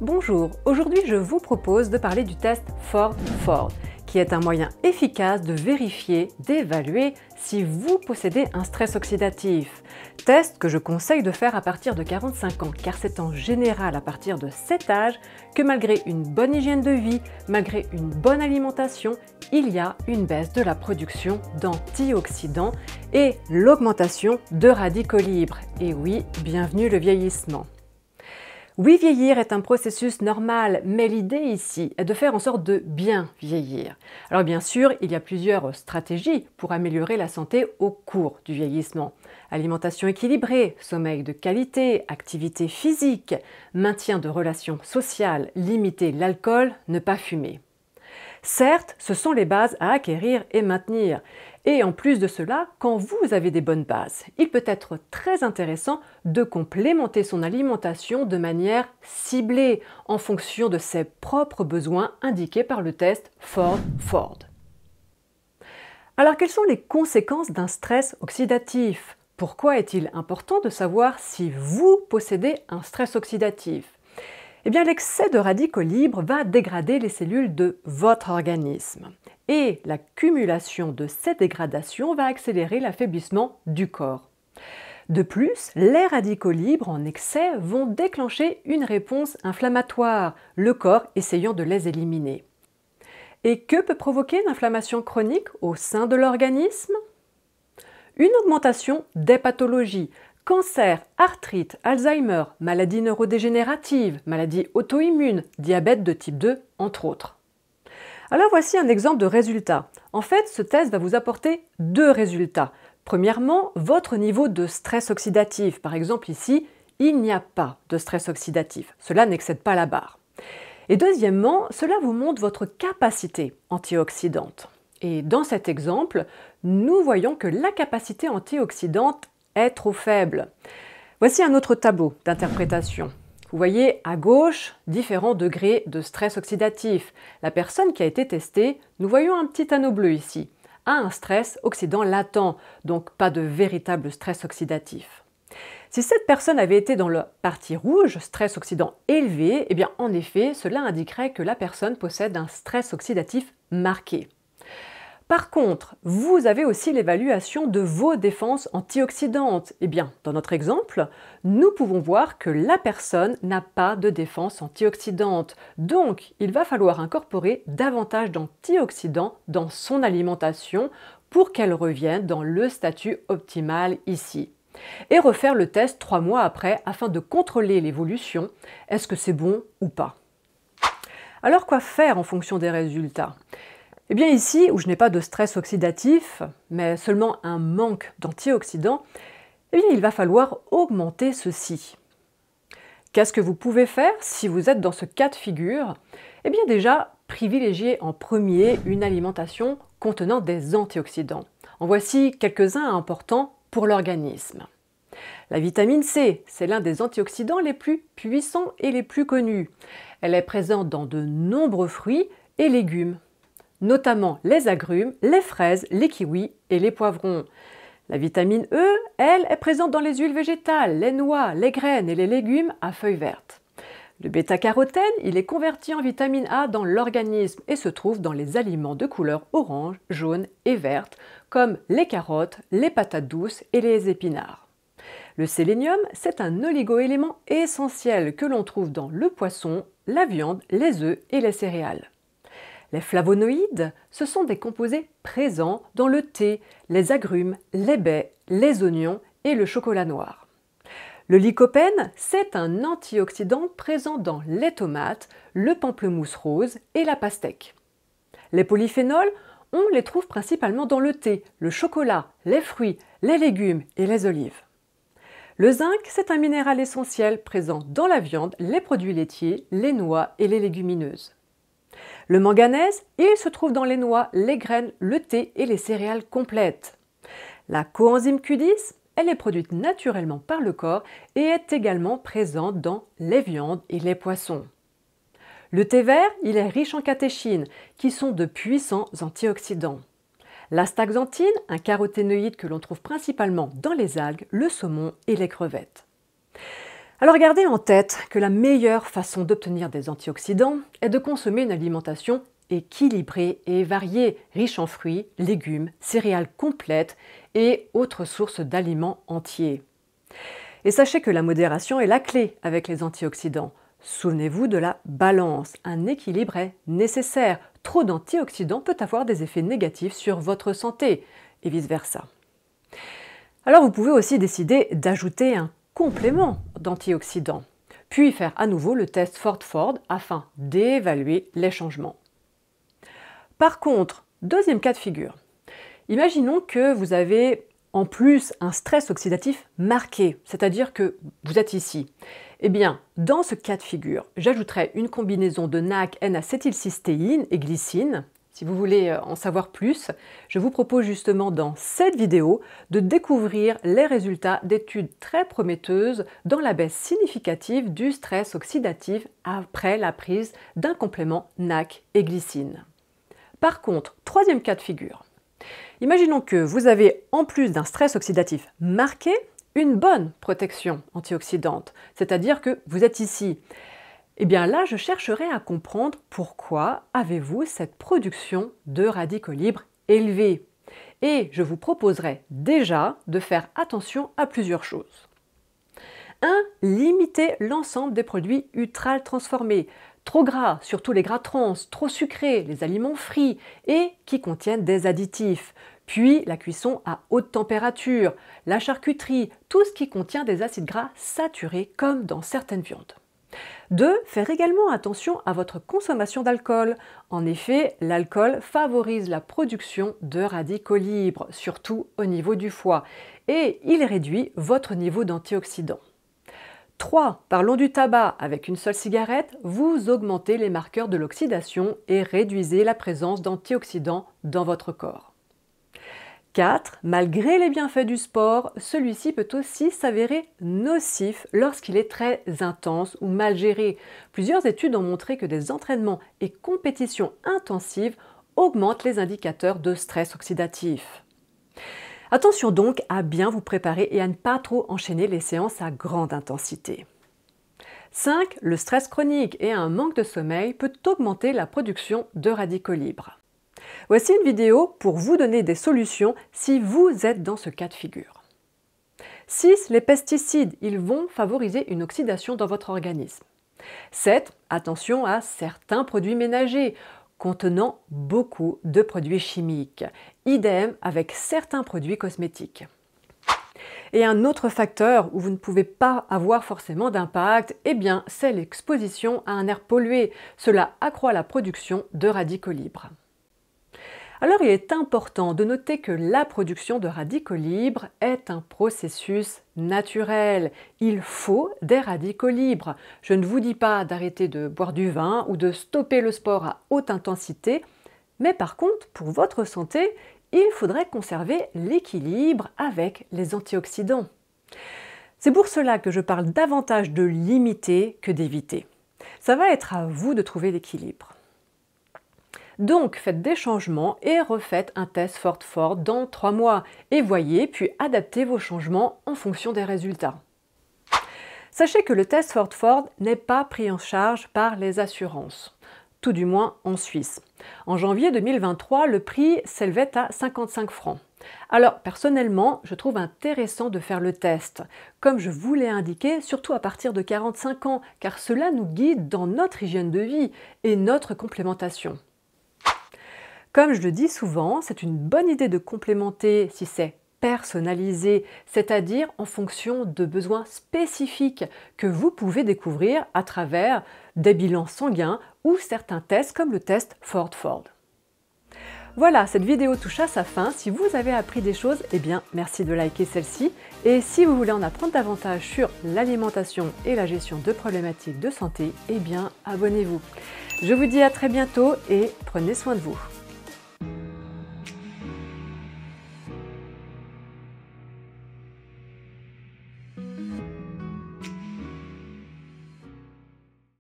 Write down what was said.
Bonjour, aujourd'hui je vous propose de parler du test Ford-Ford, qui est un moyen efficace de vérifier, d'évaluer si vous possédez un stress oxydatif. Test que je conseille de faire à partir de 45 ans, car c'est en général à partir de cet âge que malgré une bonne hygiène de vie, malgré une bonne alimentation, il y a une baisse de la production d'antioxydants et l'augmentation de radicaux libres. Et oui, bienvenue le vieillissement. Oui, vieillir est un processus normal, mais l'idée ici est de faire en sorte de bien vieillir. Alors bien sûr, il y a plusieurs stratégies pour améliorer la santé au cours du vieillissement. Alimentation équilibrée, sommeil de qualité, activité physique, maintien de relations sociales, limiter l'alcool, ne pas fumer. Certes, ce sont les bases à acquérir et maintenir. Et en plus de cela, quand vous avez des bonnes bases, il peut être très intéressant de complémenter son alimentation de manière ciblée en fonction de ses propres besoins indiqués par le test Ford-Ford. Alors quelles sont les conséquences d'un stress oxydatif Pourquoi est-il important de savoir si vous possédez un stress oxydatif eh bien l'excès de radicaux libres va dégrader les cellules de votre organisme. Et l'accumulation de ces dégradations va accélérer l'affaiblissement du corps. De plus, les radicaux libres en excès vont déclencher une réponse inflammatoire, le corps essayant de les éliminer. Et que peut provoquer l'inflammation chronique au sein de l'organisme Une augmentation des pathologies, Cancer, arthrite, Alzheimer, maladies neurodégénératives, maladies auto-immunes, diabète de type 2, entre autres. Alors voici un exemple de résultat. En fait, ce test va vous apporter deux résultats. Premièrement, votre niveau de stress oxydatif. Par exemple, ici, il n'y a pas de stress oxydatif. Cela n'excède pas la barre. Et deuxièmement, cela vous montre votre capacité antioxydante. Et dans cet exemple, nous voyons que la capacité antioxydante est trop faible. Voici un autre tableau d'interprétation. Vous voyez à gauche différents degrés de stress oxydatif. La personne qui a été testée, nous voyons un petit anneau bleu ici, a un stress oxydant latent, donc pas de véritable stress oxydatif. Si cette personne avait été dans la partie rouge, stress oxydant élevé, eh bien en effet, cela indiquerait que la personne possède un stress oxydatif marqué. Par contre, vous avez aussi l'évaluation de vos défenses antioxydantes. Eh bien, dans notre exemple, nous pouvons voir que la personne n'a pas de défense antioxydante. Donc, il va falloir incorporer davantage d'antioxydants dans son alimentation pour qu'elle revienne dans le statut optimal ici. Et refaire le test trois mois après afin de contrôler l'évolution. Est-ce que c'est bon ou pas Alors, quoi faire en fonction des résultats eh bien ici, où je n'ai pas de stress oxydatif, mais seulement un manque d'antioxydants, eh bien il va falloir augmenter ceci. Qu'est-ce que vous pouvez faire si vous êtes dans ce cas de figure Eh bien déjà, privilégiez en premier une alimentation contenant des antioxydants. En voici quelques-uns importants pour l'organisme. La vitamine C, c'est l'un des antioxydants les plus puissants et les plus connus. Elle est présente dans de nombreux fruits et légumes notamment les agrumes, les fraises, les kiwis et les poivrons. La vitamine E, elle, est présente dans les huiles végétales, les noix, les graines et les légumes à feuilles vertes. Le bêta-carotène, il est converti en vitamine A dans l'organisme et se trouve dans les aliments de couleur orange, jaune et verte, comme les carottes, les patates douces et les épinards. Le sélénium, c'est un oligo-élément essentiel que l'on trouve dans le poisson, la viande, les œufs et les céréales. Les flavonoïdes, ce sont des composés présents dans le thé, les agrumes, les baies, les oignons et le chocolat noir. Le lycopène, c'est un antioxydant présent dans les tomates, le pamplemousse rose et la pastèque. Les polyphénols, on les trouve principalement dans le thé, le chocolat, les fruits, les légumes et les olives. Le zinc, c'est un minéral essentiel présent dans la viande, les produits laitiers, les noix et les légumineuses. Le manganèse, il se trouve dans les noix, les graines, le thé et les céréales complètes. La coenzyme Q10, elle est produite naturellement par le corps et est également présente dans les viandes et les poissons. Le thé vert, il est riche en catéchines, qui sont de puissants antioxydants. L'astaxanthine, un caroténoïde que l'on trouve principalement dans les algues, le saumon et les crevettes. Alors gardez en tête que la meilleure façon d'obtenir des antioxydants est de consommer une alimentation équilibrée et variée, riche en fruits, légumes, céréales complètes et autres sources d'aliments entiers. Et sachez que la modération est la clé avec les antioxydants. Souvenez-vous de la balance, un équilibre est nécessaire. Trop d'antioxydants peut avoir des effets négatifs sur votre santé et vice-versa. Alors vous pouvez aussi décider d'ajouter un complément d'antioxydants, puis faire à nouveau le test Ford-Ford afin d'évaluer les changements. Par contre, deuxième cas de figure, imaginons que vous avez en plus un stress oxydatif marqué, c'est-à-dire que vous êtes ici. Eh bien, dans ce cas de figure, j'ajouterai une combinaison de NAC, N-acétylcystéine et glycine si vous voulez euh, en savoir plus, je vous propose justement dans cette vidéo de découvrir les résultats d'études très prometteuses dans la baisse significative du stress oxydatif après la prise d'un complément NAC et glycine. Par contre, troisième cas de figure. Imaginons que vous avez, en plus d'un stress oxydatif marqué, une bonne protection antioxydante, c'est-à-dire que vous êtes ici eh bien là, je chercherai à comprendre pourquoi avez-vous cette production de radicaux libres élevée. Et je vous proposerai déjà de faire attention à plusieurs choses. 1. Limiter l'ensemble des produits ultra transformés, trop gras, surtout les gras trans, trop sucrés, les aliments frits et qui contiennent des additifs. Puis la cuisson à haute température, la charcuterie, tout ce qui contient des acides gras saturés comme dans certaines viandes. 2. Faire également attention à votre consommation d'alcool. En effet, l'alcool favorise la production de radicaux libres, surtout au niveau du foie, et il réduit votre niveau d'antioxydants. 3. Parlons du tabac. Avec une seule cigarette, vous augmentez les marqueurs de l'oxydation et réduisez la présence d'antioxydants dans votre corps. 4. Malgré les bienfaits du sport, celui-ci peut aussi s'avérer nocif lorsqu'il est très intense ou mal géré. Plusieurs études ont montré que des entraînements et compétitions intensives augmentent les indicateurs de stress oxydatif. Attention donc à bien vous préparer et à ne pas trop enchaîner les séances à grande intensité. 5. Le stress chronique et un manque de sommeil peut augmenter la production de radicaux libres. Voici une vidéo pour vous donner des solutions si vous êtes dans ce cas de figure. 6. Les pesticides, ils vont favoriser une oxydation dans votre organisme. 7. Attention à certains produits ménagers contenant beaucoup de produits chimiques. Idem avec certains produits cosmétiques. Et un autre facteur où vous ne pouvez pas avoir forcément d'impact, eh bien, c'est l'exposition à un air pollué. Cela accroît la production de radicaux libres. Alors il est important de noter que la production de radicaux libres est un processus naturel. Il faut des radicaux libres. Je ne vous dis pas d'arrêter de boire du vin ou de stopper le sport à haute intensité, mais par contre, pour votre santé, il faudrait conserver l'équilibre avec les antioxydants. C'est pour cela que je parle davantage de limiter que d'éviter. Ça va être à vous de trouver l'équilibre. Donc faites des changements et refaites un test fort Ford dans 3 mois et voyez puis adaptez vos changements en fonction des résultats. Sachez que le test fort Ford n'est pas pris en charge par les assurances, tout du moins en Suisse. En janvier 2023, le prix s'élevait à 55 francs. Alors personnellement, je trouve intéressant de faire le test, comme je vous l'ai indiqué, surtout à partir de 45 ans, car cela nous guide dans notre hygiène de vie et notre complémentation. Comme je le dis souvent, c'est une bonne idée de complémenter si c'est personnalisé, c'est-à-dire en fonction de besoins spécifiques que vous pouvez découvrir à travers des bilans sanguins ou certains tests comme le test Ford-Ford. Voilà, cette vidéo touche à sa fin. Si vous avez appris des choses, eh bien merci de liker celle-ci. Et si vous voulez en apprendre davantage sur l'alimentation et la gestion de problématiques de santé, eh bien abonnez-vous. Je vous dis à très bientôt et prenez soin de vous.